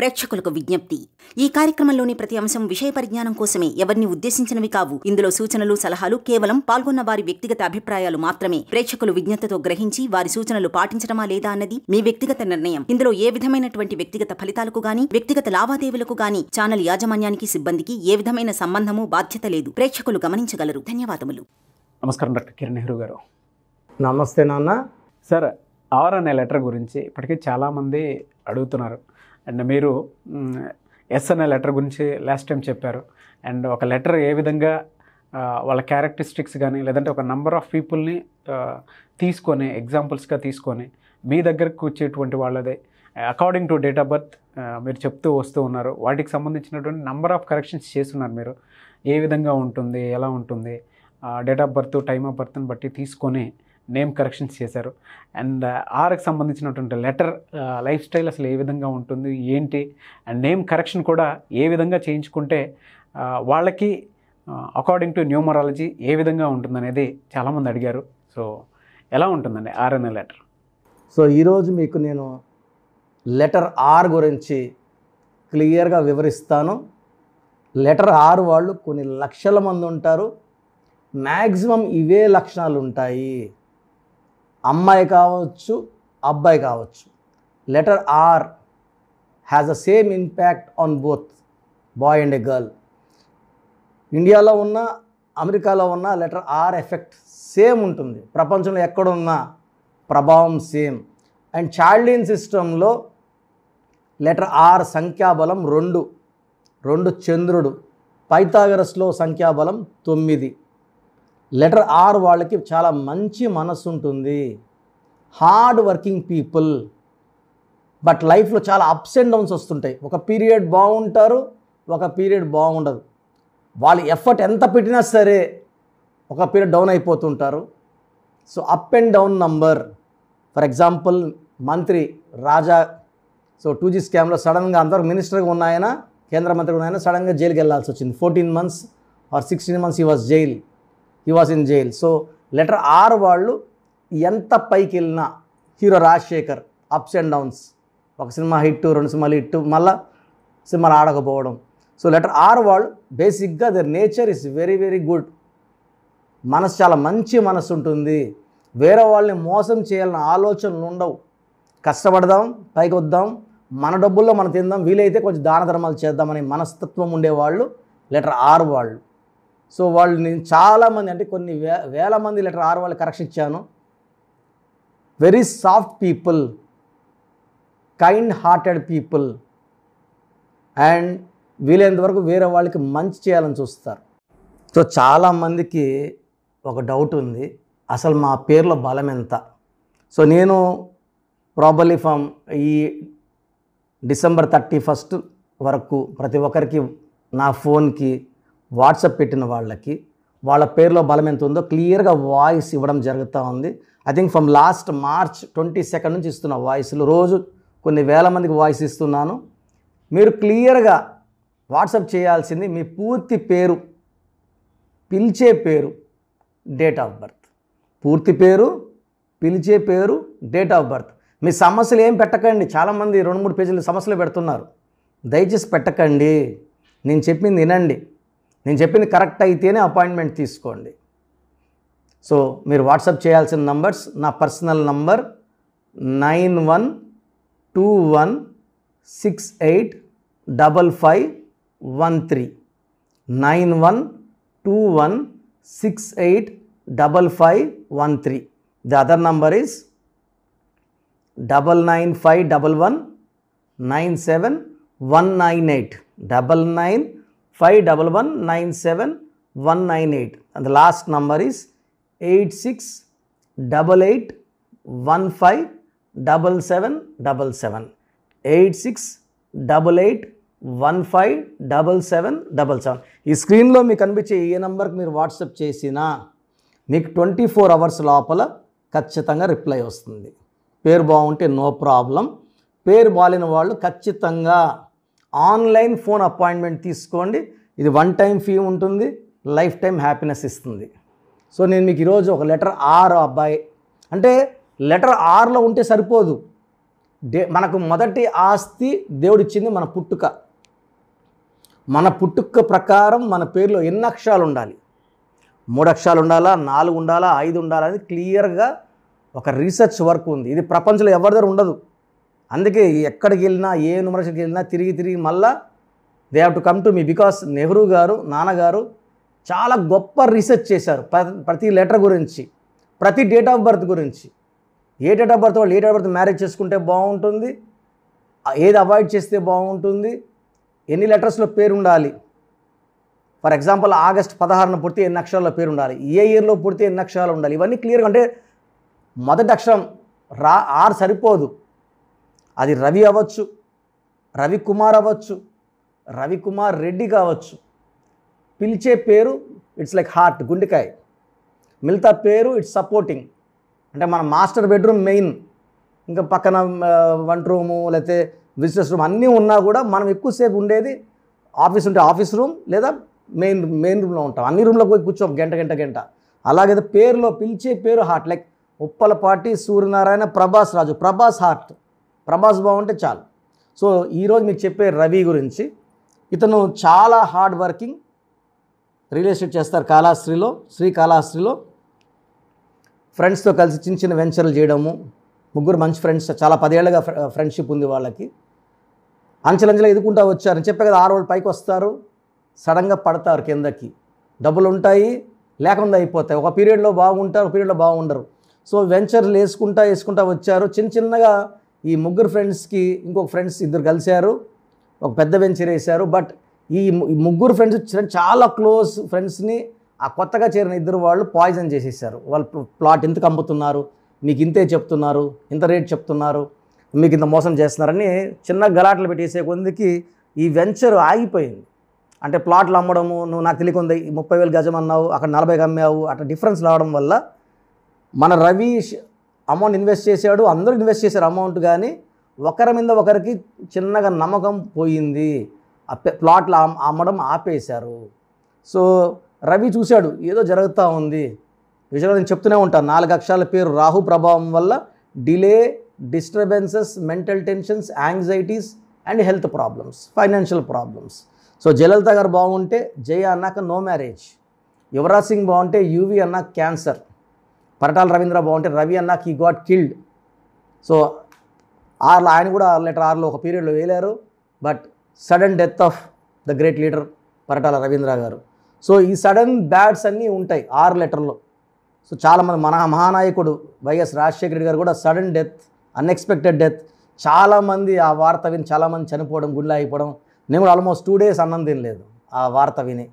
ప్రేక్షకులకు విజ్ఞప్తి ఈ కార్యక్రమంలోని ప్రతి అంశం విషయ పరిజ్ఞానం కోసమే ఎవరిని ఉద్దేశించినవి కావు ఇందులో సూచనలు సలహాలు కేవలం పాల్గొన్న వారి వ్యక్తిగత అభిప్రాయాలు మాత్రమే ప్రేక్షకులు విజ్ఞతతో గ్రహించి వారి సూచనలు పాటించడమా లేదా అన్నది మీ వ్యక్తిగత నిర్ణయం ఇందులో ఏ విధమైనటువంటి వ్యక్తిగత ఫలితాలకు గాని వ్యక్తిగత లావాదేవీలకు గాని ఛానల్ యాజమాన్యానికి సిబ్బందికి ఏ విధమైన సంబంధము బాధ్యత లేదు ప్రేక్షకులు గమనించగలరు ధన్యవాదములు నమస్కారం డాక్టర్ కిరణ్ నెహ్రూ గారు నమస్తే నాన్న సార్ ఆర్ అనే లెటర్ గురించి ఇప్పటికే చాలామంది అడుగుతున్నారు అండ్ మీరు ఎస్ఎన్ఏ లెటర్ గురించి లాస్ట్ టైం చెప్పారు అండ్ ఒక లెటర్ ఏ విధంగా వాళ్ళ క్యారెక్టరిస్టిక్స్ కానీ లేదంటే ఒక నంబర్ ఆఫ్ పీపుల్ని తీసుకొని ఎగ్జాంపుల్స్గా తీసుకొని మీ దగ్గరకు వచ్చేటువంటి వాళ్ళదే according to date of birth మీరు చెప్తూ వస్తూ ఉన్నారు వాటికి సంబంధించినటువంటి నంబర్ ఆఫ్ కరెక్షన్స్ చేస్తున్నారు మీరు ఏ విధంగా ఉంటుంది ఎలా ఉంటుంది date of birth time of బర్త్ని బట్టి తీసుకొని నేమ్ కరెక్షన్స్ చేశారు అండ్ ఆర్కి సంబంధించినటువంటి లెటర్ లైఫ్ స్టైల్ అసలు ఏ విధంగా ఉంటుంది ఏంటి అండ్ నేమ్ కరెక్షన్ కూడా ఏ విధంగా చేయించుకుంటే వాళ్ళకి అకార్డింగ్ టు న్యూమరాలజీ ఏ విధంగా ఉంటుందనేది చాలామంది అడిగారు సో ఎలా ఉంటుందండి ఆర్ఎన్ఏ లెటర్ సో ఈరోజు మీకు నేను లెటర్ ఆర్ గురించి క్లియర్గా వివరిస్తాను లెటర్ ఆర్ వాళ్ళు కొన్ని లక్షల మంది ఉంటారు మ్యాక్సిమం ఇవే లక్షణాలు ఉంటాయి అమ్మాయి కావచ్చు అబ్బాయి కావచ్చు letter R has a same impact on both boy and a girl ఇండియాలో ఉన్న అమెరికాలో ఉన్న లెటర్ ఆర్ ఎఫెక్ట్ సేమ్ ఉంటుంది ప్రపంచంలో ఎక్కడున్నా ప్రభావం సేమ్ అండ్ చార్లిన్ సిస్టంలో లెటర్ ఆర్ సంఖ్యాబలం రెండు రెండు చంద్రుడు పైతాగరస్లో సంఖ్యాబలం తొమ్మిది లెటర్ ఆర్ వాళ్ళకి చాలా మంచి మనసు ఉంటుంది హార్డ్ వర్కింగ్ పీపుల్ బట్ లైఫ్లో చాలా అప్స్ అండ్ డౌన్స్ వస్తుంటాయి ఒక పీరియడ్ బాగుంటారు ఒక పీరియడ్ బాగుండదు వాళ్ళు ఎఫర్ట్ ఎంత పెట్టినా సరే ఒక పీరియడ్ డౌన్ అయిపోతుంటారు so up and down number for example మంత్రి రాజా సో టూ జీ స్కామ్లో సడన్గా అందరూ మినిస్టర్గా ఉన్నాయన కేంద్ర మంత్రిగా ఉన్నాయన సడన్గా జైలుకి వెళ్ళాల్సి వచ్చింది fourteen months or sixteen months he was jail he was in jail so letter R వాళ్ళు ఎంత పైకి వెళ్ళినా hero Rajasekhar ups and downs ఒక సినిమా హిట్ రెండు సినిమాలు హిట్ మళ్ళా సినిమాలు ఆడకపోవడం సో లెటర్ ఆర్ వాళ్ళు బేసిక్గా their nature is very very good మనసు చాలా మంచి మనసు ఉంటుంది వేరే వాళ్ళని మోసం చేయాలన్న ఆలోచనలు ఉండవు కష్టపడదాం పైకి వద్దాం మన డబ్బుల్లో మనం తిందాం వీలైతే కొంచెం దాన ధర్మాలు చేద్దామనే మనస్తత్వం ఉండేవాళ్ళు లెటర్ ఆర్ వాళ్ళు సో వాళ్ళు నేను చాలామంది అంటే కొన్ని వే వేల మంది లెటర్ ఆరు వాళ్ళు కరెక్షన్ ఇచ్చాను very soft people kind hearted people and వీలైనంత వరకు వేరే వాళ్ళకి మంచి చేయాలని చూస్తారు సో చాలామందికి ఒక డౌట్ ఉంది అసలు మా పేర్లో బలం ఎంత సో నేను ప్రాబర్లీ ఫ్రమ్ ఈ డిసెంబర్ థర్టీ ఫస్ట్ వరకు ప్రతి ఒక్కరికి నా ఫోన్కి వాట్సాప్ పెట్టిన వాళ్ళకి వాళ్ళ పేరులో బలం ఎంత ఉందో క్లియర్గా వాయిస్ ఇవ్వడం జరుగుతూ ఉంది I think from last March twenty second నుంచి ఇస్తున్న వాయిస్లు రోజు కొన్ని వేల మందికి వాయిస్ ఇస్తున్నాను మీరు క్లియర్గా వాట్సాప్ చేయాల్సింది మీ పూర్తి పేరు పిలిచే పేరు డేట్ ఆఫ్ బర్త్ పూర్తి పేరు పిలిచే పేరు డేట్ ఆఫ్ బర్త్ మీ సమస్యలు ఏం పెట్టకండి చాలామంది రెండు మూడు పేజీలు సమస్యలు పెడుతున్నారు దయచేసి పెట్టకండి నేను చెప్పింది వినండి నేను చెప్పింది కరెక్ట్ అయితేనే అపాయింట్మెంట్ తీసుకోండి సో మీరు వాట్సాప్ చేయాల్సిన నంబర్స్ నా personal number nine one two one six eight double five one three nine one two one six eight double five one three the other number is double nine five double one nine seven one nine eight double nine five double one nine seven one nine eight and last number is eight six double eight one five double seven double seven eight six double eight one five double seven double seven ఈ స్క్రీన్లో మీకు కనిపించే ఏ నెంబర్కి మీరు WhatsApp చేసినా మీకు twenty four hours లోపల ఖచ్చితంగా రిప్లై వస్తుంది పేరు బాగుంటే నో ప్రాబ్లం పేరు బాలిన వాళ్ళు ఖచ్చితంగా ఆన్లైన్ ఫోన్ అపాయింట్మెంట్ తీసుకోండి ఇది వన్ టైం ఫీ ఉంటుంది లైఫ్ టైం హ్యాపీనెస్ ఇస్తుంది సో నేను మీకు ఈరోజు ఒక లెటర్ ఆర్ అబ్బాయి అంటే లెటర్ ఆర్లో ఉంటే సరిపోదు డే మనకు మొదటి ఆస్తి దేవుడిచ్చింది మన పుట్టుక మన పుట్టుక ప్రకారం మన పేరులో ఎన్ని అక్షరాలు ఉండాలి మూడు అక్షరాలు ఉండాలా నాలుగు ఉండాలా ఐదు ఉండాలా అనేది క్లియర్గా ఒక రీసెర్చ్ వర్క్ ఉంది ఇది ప్రపంచంలో ఎవరి దగ్గర ఉండదు అందుకే ఎక్కడికి వెళ్ళినా ఏ యూనివర్సిటీకి వెళ్ళినా తిరిగి తిరిగి మళ్ళా they have to come to me because Nehru garu నాన్నగారు చాలా గొప్ప రీసెర్చ్ చేశారు ప్రతి లెటర్ గురించి ప్రతి డేట్ ఆఫ్ బర్త్ గురించి ఏ డేట్ ఆఫ్ బర్త్ వాళ్ళు ఏ డేట్ ఆఫ్ బర్త్ మ్యారేజ్ చేసుకుంటే బాగుంటుంది ఏది అవాయిడ్ చేస్తే బాగుంటుంది ఎన్ని లెటర్స్లో పేరు ఉండాలి ఫర్ ఎగ్జాంపుల్ ఆగస్ట్ పదహారున పుడితే ఎన్ని అక్షరాల్లో పేరు ఉండాలి ఏ ఇయర్లో పుడితే ఎన్ని అక్షరాలు ఉండాలి ఇవన్నీ క్లియర్గా అంటే మొదటి అక్షరం రా ఆర్ సరిపోదు అది రవి అవ్వచ్చు రవికుమార్ అవ్వచ్చు రవికుమార్ రెడ్డి కావచ్చు పిలిచే పేరు ఇట్స్ లైక్ హార్ట్ గుండెకాయ మిగతా పేరు ఇట్స్ సపోర్టింగ్ అంటే మన మాస్టర్ బెడ్రూమ్ మెయిన్ ఇంకా పక్కన వంట రూము లేకపోతే విజిటర్స్ రూమ్ అన్నీ ఉన్నా కూడా మనం ఎక్కువసేపు ఉండేది ఆఫీస్ ఉంటే ఆఫీస్ రూమ్ లేదా మెయిన్ మెయిన్ రూమ్లో ఉంటాం అన్ని రూమ్లో పోయి కూర్చోం గంట గంట గంట అలాగే పేరులో పిలిచే పేరు heart like Uppalapati Suryanarayana Prabhas Raju Prabhas heart Prabhas బాగుంటే చాలు సో ఈరోజు మీకు చెప్పే రవి గురించి ఇతను చాలా హార్డ్ వర్కింగ్ రియల్ ఎస్టేట్ చేస్తారు కాళహస్త్రిలో శ్రీ కాళాస్త్రిలో ఫ్రెండ్స్తో కలిసి చిన్న చిన్న వెంచర్లు చేయడము ముగ్గురు మంచి ఫ్రెండ్స్ చాలా పదేళ్ళగా ఫ్రెండ్షిప్ ఉంది వాళ్ళకి అంచెలంచెలు ఎదుకుంటా వచ్చారని చెప్పే కదా ఆరు వాళ్ళు పైకి వస్తారు సడన్గా పడతారు కిందకి డబ్బులు ఉంటాయి లేకుండా అయిపోతాయి ఒక పీరియడ్లో బాగుంటారు ఒక పీరియడ్లో బాగుండరు సో వెంచర్లు వేసుకుంటా వేసుకుంటా వచ్చారు చిన్న చిన్నగా ఈ ముగ్గురు ఫ్రెండ్స్కి ఇంకొక ఫ్రెండ్స్ ఇద్దరు కలిశారు ఒక పెద్ద వెంచర్ వేశారు బట్ ఈ ముగ్గురు ఫ్రెండ్స్ చాలా క్లోజ్ ఫ్రెండ్స్ని ఆ కొత్తగా చేరిన ఇద్దరు వాళ్ళు పాయిజన్ చేసేసారు వాళ్ళు ప్లాట్ ఇంతకు అమ్ముతున్నారు మీకు ఇంతే చెప్తున్నారు ఇంత రేట్ చెప్తున్నారు మీకు ఇంత మోసం చేస్తున్నారని చిన్న గలాట్లు పెట్టేసే కొందికి ఈ వెంచర్ ఆగిపోయింది అంటే ప్లాట్లు అమ్మడము నువ్వు నాకు తెలియకుంది ముప్పై వేలు గజం అన్నావు అక్కడ నలభైకి అమ్మావు అట్లా డిఫరెన్స్ రావడం వల్ల మన రవీష్ అమౌంట్ ఇన్వెస్ట్ చేశాడు అందరూ ఇన్వెస్ట్ చేశారు అమౌంట్ కానీ ఒకరి మీద ఒకరికి చిన్నగా నమ్మకం పోయింది ప్లాట్లు అమ్మడం ఆపేశారు సో రవి చూశాడు ఏదో జరుగుతూ ఉంది యూజువల్గా నేను చెప్తూనే ఉంటాను నాలుగు అక్షరాల పేరు రాహు ప్రభావం వల్ల delay disturbances mental tensions anxieties and health problems financial problems so Jayalalitha garu బాగుంటే జయ అన్నాక నో మ్యారేజ్ యువరాజ్ సింగ్ బాగుంటే యూవి అన్నాక క్యాన్సర్ పరటాల రవీంద్ర బాగుంటే రవి అన్న ఈ గాట్ కిల్డ్ సో ఆర్లో ఆయన కూడా లెటర్ ఆర్లో ఒక పీరియడ్లో వేయలేరు but sudden death of the great leader Paritala Ravindra garu so ఈ సడన్ బ్యాడ్స్ అన్నీ ఉంటాయి ఆరు లెటర్లో సో చాలామంది మన మహానాయకుడు వైఎస్ రాజశేఖర రెడ్డి గారు కూడా సడన్ డెత్ అన్ఎక్స్పెక్టెడ్ డెత్ చాలామంది ఆ వార్త విని చాలామంది చనిపోవడం గుండె అయిపోవడం నేను కూడా ఆల్మోస్ట్ టూ డేస్ అన్నం తినలేదు ఆ వార్త విని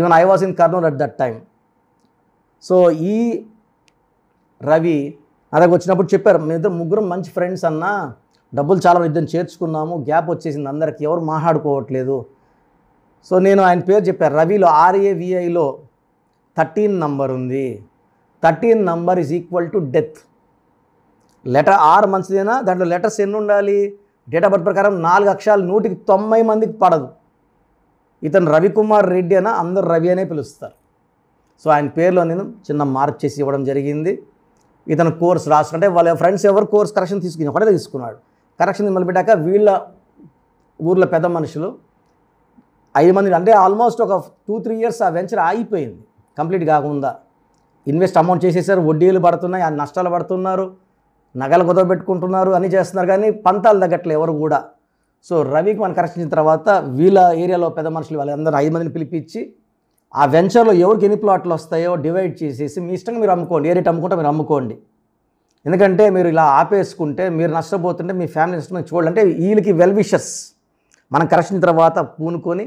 even I was in Kurnool at that time so ఈ రవి అలాగే వచ్చినప్పుడు చెప్పారు మేమిద్దరు ముగ్గురం మంచి ఫ్రెండ్స్ అన్నా డబ్బులు చాలా ఇద్దరు చేర్చుకున్నాము గ్యాప్ వచ్చేసింది అందరికి ఎవరు మాట్లాడుకోవట్లేదు సో నేను ఆయన పేరు చెప్పాను రవిలో ఆర్ఏవిఐలో థర్టీన్ నంబర్ ఉంది thirteen number is equal to death letter R మంచిదేనా దాంట్లో లెటర్స్ ఎన్ని ఉండాలి డేట్ ఆఫ్ బర్త్ ప్రకారం నాలుగు అక్షరాలు నూటికి తొంభై మందికి పడదు ఇతను రవికుమార్ రెడ్డి అయినా అందరు రవి అనే పిలుస్తారు సో ఆయన పేరులో నేను చిన్న మార్క్ చేసి ఇవ్వడం జరిగింది ఇతను కోర్స్ రాసుకుంటే వాళ్ళ ఫ్రెండ్స్ ఎవరు కోర్స్ కరెక్షన్ తీసుకుని ఒకటే తీసుకున్నాడు కరెక్షన్ మొదలుపెట్టాక పెట్టాక వీళ్ళ ఊర్లో పెద్ద మనుషులు ఐదు మంది అంటే ఆల్మోస్ట్ ఒక టూ త్రీ ఇయర్స్ ఆ వెంచర్ ఆగిపోయింది కంప్లీట్ కాకుండా ఇన్వెస్ట్ అమౌంట్ చేసేసారు వడ్డీలు పడుతున్నాయి ఆ నష్టాలు పడుతున్నారు నగలు కుదవబెట్టుకుంటున్నారు అని చేస్తున్నారు కానీ పంతాలు తగ్గట్లే ఎవరు కూడా సో రవికి మనం కరెక్షన్ తర్వాత వీళ్ళ ఏరియాలో పెద్ద మనుషులు వాళ్ళందరూ ఐదు మందిని పిలిపించి ఆ వెంచర్లో ఎవరికి ఎన్ని ప్లాట్లు వస్తాయో డివైడ్ చేసేసి మీ ఇష్టంగా మీరు అమ్ముకోండి ఏ రేట్ అమ్ముకుంటే మీరు అమ్ముకోండి ఎందుకంటే మీరు ఇలా ఆపేసుకుంటే మీరు నష్టపోతుంటే మీ ఫ్యామిలీ నష్టం చూడండి అంటే వీళ్ళకి వెల్ విషెస్ మనం కరెక్షన్ తర్వాత పూనుకొని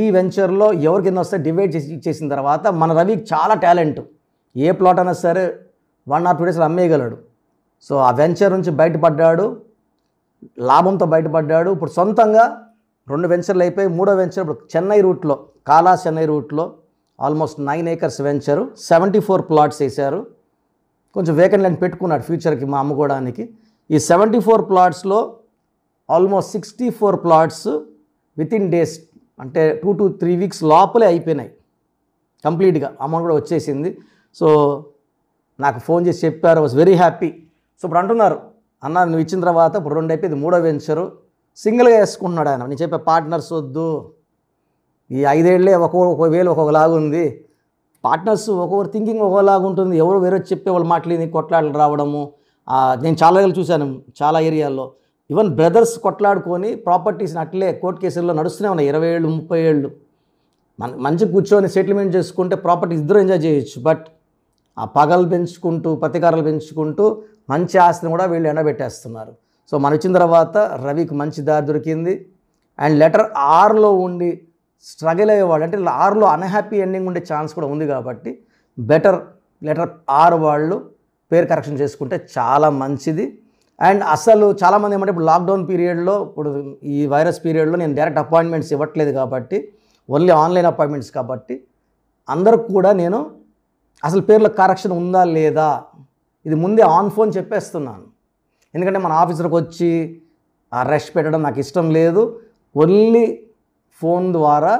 ఈ వెంచర్లో ఎవరికి ఎన్ని వస్తే డివైడ్ చేసి ఇచ్చేసిన తర్వాత మన రవికి చాలా టాలెంట్ ఏ ప్లాట్ అయినా సరే వన్ ఆర్ టూ డేస్లో అమ్మేయగలడు సో ఆ వెంచర్ నుంచి బయటపడ్డాడు లాభంతో బయటపడ్డాడు ఇప్పుడు సొంతంగా రెండు వెంచర్లు అయిపోయి మూడో వెంచర్ ఇప్పుడు చెన్నై రూట్లో కాలా చెన్నై రూట్లో almost nine acres venture seventy four plots వేశారు కొంచెం వేకెంట్ ల్యాండ్ పెట్టుకున్నాడు ఫ్యూచర్కి మా అమ్ముకోవడానికి ఈ సెవెంటీ ఫోర్ ప్లాట్స్లో almost sixty four plots with in days అంటే టూ టు త్రీ వీక్స్ లోపలే అయిపోయినాయి కంప్లీట్గా అమౌంట్ కూడా వచ్చేసింది సో నాకు ఫోన్ చేసి చెప్పారు వాజ్ వెరీ హ్యాపీ సో ఇప్పుడు అంటున్నారు అన్న నువ్వు ఇచ్చిన తర్వాత ఇప్పుడు రెండు అయిపోయింది మూడో వెంచరు సింగిల్గా వేసుకుంటున్నాడు ఆయన నేను చెప్పే పార్ట్నర్స్ వద్దు ఈ ఐదేళ్లే ఒక్కో ఒక వేలు ఒక్కొక్కలాగా ఉంది పార్ట్నర్స్ ఒక్కొక్కరు థింకింగ్ ఒక్కోలాగా ఉంటుంది ఎవరు వేరే చెప్పే వాళ్ళు మాట్లాడి కొట్లాడలు రావడము నేను చాలా చూశాను చాలా ఏరియాల్లో ఈవెన్ బ్రదర్స్ కొట్లాడుకొని ప్రాపర్టీస్ని అట్లే కోర్టు కేసుల్లో నడుస్తూనే ఉన్నాయి ఇరవై ఏళ్ళు ముప్పై ఏళ్ళు మన మంచి కూర్చొని సెటిల్మెంట్ చేసుకుంటే ప్రాపర్టీ ఇద్దరు ఎంజాయ్ చేయొచ్చు బట్ ఆ పగలు పెంచుకుంటూ పతికారాలు పెంచుకుంటూ మంచి ఆస్తిని కూడా వీళ్ళు ఎండబెట్టేస్తున్నారు సో మన వచ్చిన తర్వాత రవికి మంచి దారి దొరికింది అండ్ లెటర్ ఆర్లో ఉండి స్ట్రగుల్ అయ్యేవాడు అంటే ఆర్లో అన్హ్యాపీ ఎండింగ్ ఉండే ఛాన్స్ కూడా ఉంది కాబట్టి బెటర్ లెటర్ ఆర్ వాళ్ళు పేరు కరెక్షన్ చేసుకుంటే చాలా మంచిది అండ్ అసలు చాలామంది ఏమంటే ఇప్పుడు లాక్డౌన్ పీరియడ్లో ఇప్పుడు ఈ వైరస్ పీరియడ్లో నేను డైరెక్ట్ అపాయింట్మెంట్స్ ఇవ్వట్లేదు కాబట్టి ఓన్లీ ఆన్లైన్ అపాయింట్మెంట్స్ కాబట్టి అందరూ కూడా నేను అసలు పేర్ల కరెక్షన్ ఉందా లేదా ఇది ముందే ఆన్ ఫోన్ చెప్పేస్తున్నాను ఎందుకంటే మన ఆఫీసర్కి వచ్చి రెస్ట్ పెట్టడం నాకు ఇష్టం లేదు ఓన్లీ ఫోన్ ద్వారా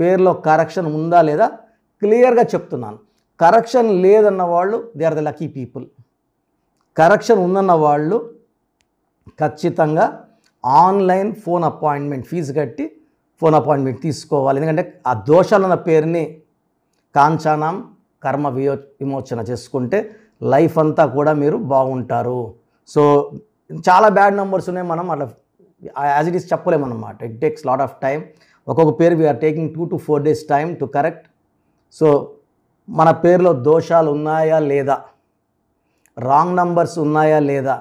పేర్లో కరెక్షన్ ఉందా లేదా క్లియర్గా చెప్తున్నాను కరెక్షన్ లేదన్న వాళ్ళు they are the lucky people correction ఉందన్న వాళ్ళు ఖచ్చితంగా ఆన్లైన్ ఫోన్ అపాయింట్మెంట్ ఫీజు కట్టి ఫోన్ అపాయింట్మెంట్ తీసుకోవాలి ఎందుకంటే ఆ ఉన్న పేరుని కాంచానం కర్మ విమోచన చేసుకుంటే లైఫ్ అంతా కూడా మీరు బాగుంటారు సో చాలా బ్యాడ్ నెంబర్స్ ఉన్నాయి మనం అట్లా యాజ్ ఇట్ ఈస్ చెప్పలేమన్నమాట it takes lot of time ఒక్కొక్క పేరు we're taking two to four days time to correct so మన పేరులో దోషాలు ఉన్నాయా లేదా రాంగ్ నంబర్స్ ఉన్నాయా లేదా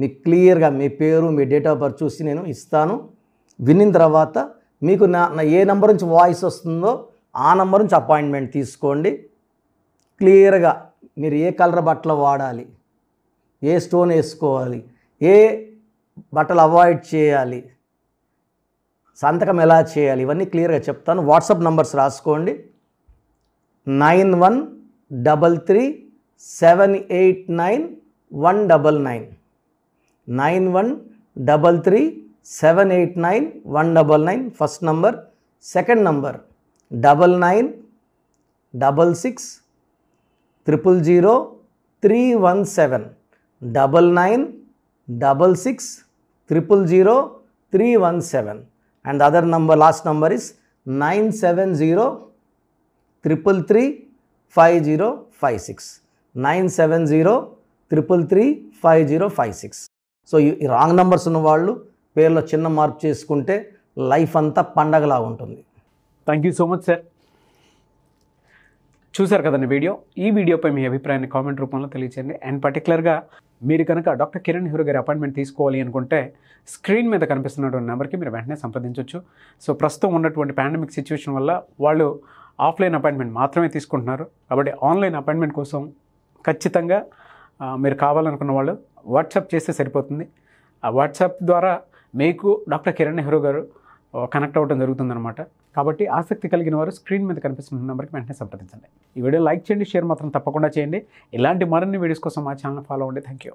మీకు క్లియర్గా మీ పేరు మీ డేట్ ఆఫ్ బర్త్ చూసి నేను ఇస్తాను విన్న తర్వాత మీకు నా ఏ నెంబర్ నుంచి వాయిస్ వస్తుందో ఆ నెంబర్ నుంచి అపాయింట్మెంట్ తీసుకోండి క్లియర్గా మీరు ఏ కలర్ బట్టలు వాడాలి ఏ స్టోన్ వేసుకోవాలి ఏ బట్టలు అవాయిడ్ చేయాలి సంతకం ఎలా చేయాలి ఇవన్నీ క్లియర్గా చెప్తాను వాట్సాప్ నంబర్స్ రాసుకోండి nine one double three seven eight nine one double nine nine one double three seven eight nine one double nine first number second number double nine double six triple zero three one seven double nine double six triple zero three one seven and other number last number is nine seven zero triple three five zero five six nine seven zero triple three five zero five six so ఈ wrong numbers ఉన్న వాళ్ళు పేర్లో చిన్న మార్పు చేసుకుంటే life అంతా పండగలా ఉంటుంది thank you so much sir చూశారు కదండి వీడియో ఈ వీడియోపై మీ అభిప్రాయాన్ని కామెంట్ రూపంలో తెలియచేయండి అండ్ పర్టికులర్గా మీరు కనుక డాక్టర్ కిరణ్ హీరో గారి అపాయింట్మెంట్ తీసుకోవాలి అనుకుంటే స్క్రీన్ మీద కనిపిస్తున్నటువంటి నెంబర్కి మీరు వెంటనే సంప్రదించవచ్చు సో ప్రస్తుతం ఉన్నటువంటి పాండమిక్ సిచ్యువేషన్ వల్ల వాళ్ళు ఆఫ్లైన్ అపాయింట్మెంట్ మాత్రమే తీసుకుంటున్నారు కాబట్టి ఆన్లైన్ అపాయింట్మెంట్ కోసం ఖచ్చితంగా మీరు కావాలనుకున్న వాళ్ళు వాట్సాప్ చేస్తే సరిపోతుంది ఆ వాట్సాప్ ద్వారా మీకు doctor Kiran Hero garu connect అవ్వడం జరుగుతుందన్నమాట కాబట్టి ఆసక్తి కలిగిన వారు స్క్రీన్ మీద కనిపిస్తున్న నెంబర్కి వెంటనే సంప్రదించండి ఈ వీడియో లైక్ చేయండి షేర్ మాత్రం తప్పకుండా చేయండి ఇలాంటి మరిన్ని వీడియోస్ కోసం మా ఛానల్ ఫాలో అవ్వండి థ్యాంక్ యూ